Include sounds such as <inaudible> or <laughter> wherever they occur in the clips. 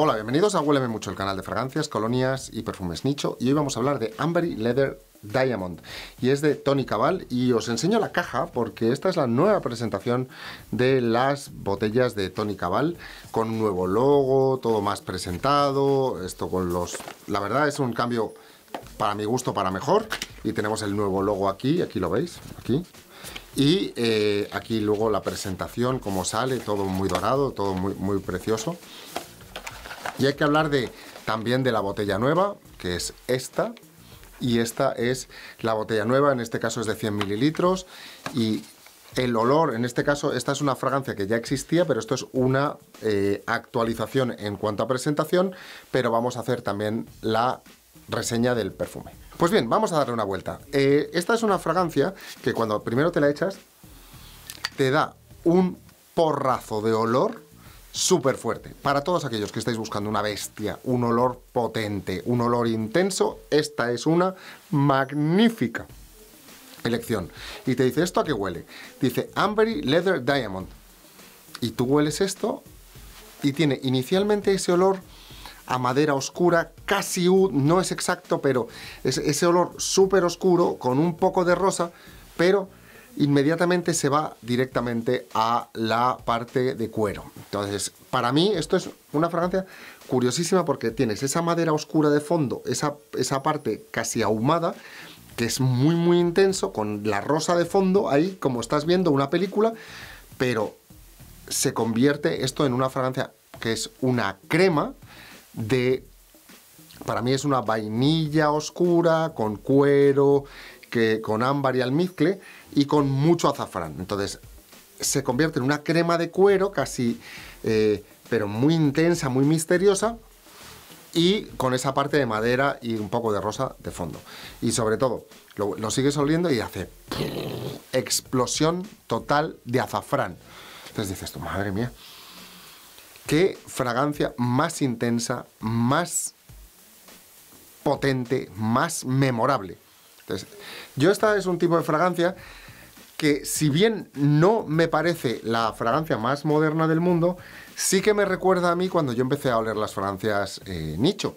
Hola, bienvenidos a Huéleme Mucho, el canal de fragancias, colonias y perfumes nicho. Y hoy vamos a hablar de Ambery Leather Diamond. Y es de Tony Cabal. Y os enseño la caja porque esta es la nueva presentación de las botellas de Tony Cabal. Con un nuevo logo, todo más presentado. Esto con los... La verdad es un cambio para mi gusto para mejor. Y tenemos el nuevo logo aquí, aquí lo veis, aquí. Y eh, aquí luego la presentación, cómo sale, todo muy dorado, todo muy, muy precioso. Y hay que hablar de, también de la botella nueva, que es esta, y esta es la botella nueva, en este caso es de 100 mililitros, y el olor, en este caso, esta es una fragancia que ya existía, pero esto es una eh, actualización en cuanto a presentación, pero vamos a hacer también la reseña del perfume. Pues bien, vamos a darle una vuelta. Eh, esta es una fragancia que cuando primero te la echas, te da un porrazo de olor súper fuerte. Para todos aquellos que estáis buscando una bestia, un olor potente, un olor intenso, esta es una magnífica elección. Y te dice, ¿esto a qué huele? Dice Ambery Leather Diamond. Y tú hueles esto y tiene inicialmente ese olor a madera oscura, casi no es exacto, pero es ese olor súper oscuro con un poco de rosa, pero inmediatamente se va directamente a la parte de cuero. Entonces, para mí esto es una fragancia curiosísima porque tienes esa madera oscura de fondo, esa, esa parte casi ahumada, que es muy muy intenso, con la rosa de fondo, ahí como estás viendo una película, pero se convierte esto en una fragancia que es una crema de... Para mí es una vainilla oscura, con cuero, que, con ámbar y almizcle y con mucho azafrán. Entonces se convierte en una crema de cuero casi, eh, pero muy intensa, muy misteriosa y con esa parte de madera y un poco de rosa de fondo. Y sobre todo, lo, sigues oliendo y hace explosión total de azafrán. Entonces dices tú, madre mía, qué fragancia más intensa, más potente, más memorable yo esta es un tipo de fragancia que si bien no me parece la fragancia más moderna del mundo, sí que me recuerda a mí cuando yo empecé a oler las fragancias eh, nicho.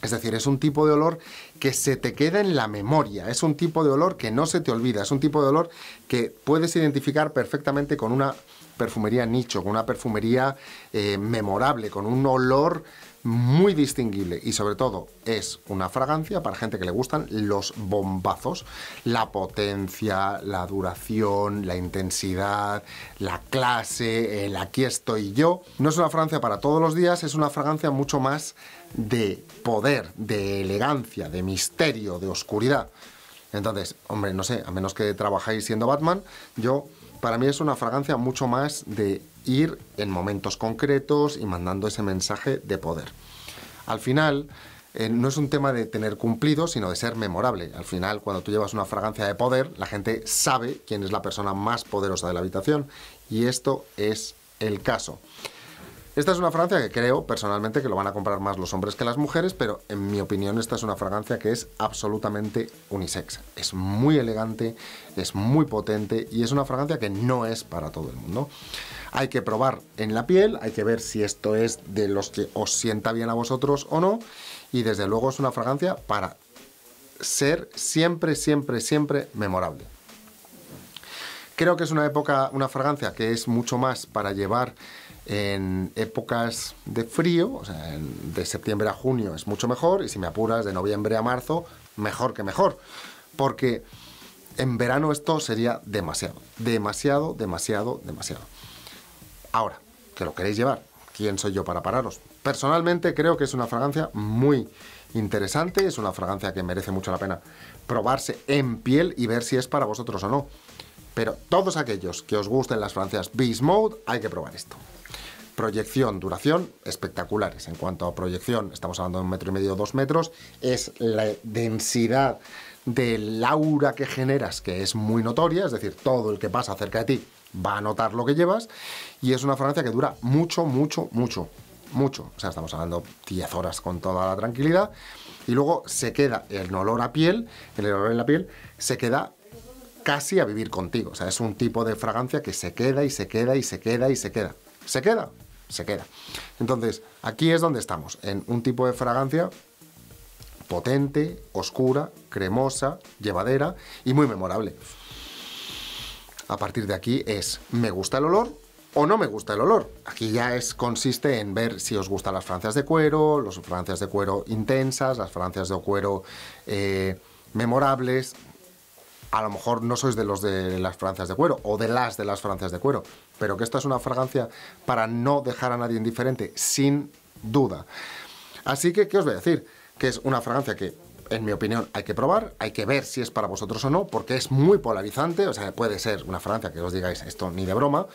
Es decir, es un tipo de olor que se te queda en la memoria, es un tipo de olor que no se te olvida, es un tipo de olor que puedes identificar perfectamente con una perfumería nicho, con una perfumería eh, memorable, con un olor muy distinguible y sobre todo es una fragancia para gente que le gustan los bombazos, la potencia, la duración, la intensidad, la clase, el aquí estoy yo. No es una fragancia para todos los días, es una fragancia mucho más de poder, de elegancia, de misterio, de oscuridad. Entonces, hombre, no sé, a menos que trabajáis siendo Batman, yo para mí es una fragancia mucho más de ir en momentos concretos y mandando ese mensaje de poder. Al final, eh, no es un tema de tener cumplido, sino de ser memorable. Al final, cuando tú llevas una fragancia de poder, la gente sabe quién es la persona más poderosa de la habitación y esto es el caso. Esta es una fragancia que creo personalmente que lo van a comprar más los hombres que las mujeres, pero en mi opinión esta es una fragancia que es absolutamente unisex. Es muy elegante, es muy potente y es una fragancia que no es para todo el mundo. Hay que probar en la piel, hay que ver si esto es de los que os sienta bien a vosotros o no. Y desde luego es una fragancia para ser siempre, siempre, siempre memorable. Creo que es una época, una fragancia que es mucho más para llevar en épocas de frío, o sea, de septiembre a junio es mucho mejor, y si me apuras de noviembre a marzo, mejor que mejor, porque en verano esto sería demasiado, demasiado, demasiado, demasiado. Ahora, que lo queréis llevar, ¿quién soy yo para pararos? Personalmente creo que es una fragancia muy interesante, es una fragancia que merece mucho la pena probarse en piel y ver si es para vosotros o no. Pero todos aquellos que os gusten las fragancias Beast Mode, hay que probar esto proyección, duración, espectaculares. En cuanto a proyección, estamos hablando de un metro y medio, dos metros. Es la densidad del aura que generas, que es muy notoria, es decir, todo el que pasa cerca de ti va a notar lo que llevas. Y es una fragancia que dura mucho, mucho, mucho, mucho. O sea, estamos hablando 10 horas con toda la tranquilidad. Y luego se queda el olor a piel, el olor en la piel, se queda casi a vivir contigo. O sea, es un tipo de fragancia que se queda y se queda y se queda y se queda. Se queda se queda. Entonces, aquí es donde estamos, en un tipo de fragancia potente, oscura, cremosa, llevadera y muy memorable. A partir de aquí es, ¿me gusta el olor? o no me gusta el olor. Aquí ya es, consiste en ver si os gustan las francias de cuero, las fragancias de cuero intensas, las francias de cuero eh, memorables, a lo mejor no sois de los de las fragancias de cuero o de las de las fragancias de cuero, pero que esta es una fragancia para no dejar a nadie indiferente, sin duda. Así que, ¿qué os voy a decir? Que es una fragancia que, en mi opinión, hay que probar, hay que ver si es para vosotros o no, porque es muy polarizante, o sea, puede ser una fragancia que os digáis esto ni de broma,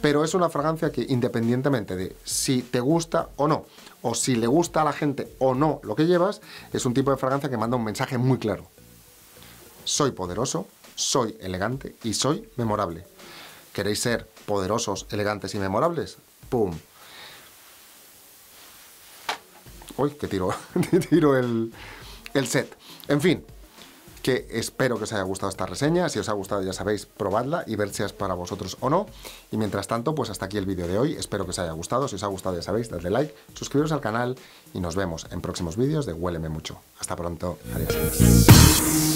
pero es una fragancia que independientemente de si te gusta o no, o si le gusta a la gente o no lo que llevas, es un tipo de fragancia que manda un mensaje muy claro soy poderoso, soy elegante y soy memorable. ¿Queréis ser poderosos, elegantes y memorables? ¡Pum! Uy, qué tiro, <laughs> tiro el, el set. En fin, que espero que os haya gustado esta reseña. Si os ha gustado, ya sabéis, probadla y ver si es para vosotros o no. Y mientras tanto, pues hasta aquí el vídeo de hoy. Espero que os haya gustado. Si os ha gustado, ya sabéis, dadle like, suscribiros al canal y nos vemos en próximos vídeos de Huéleme Mucho. Hasta pronto. Adiós.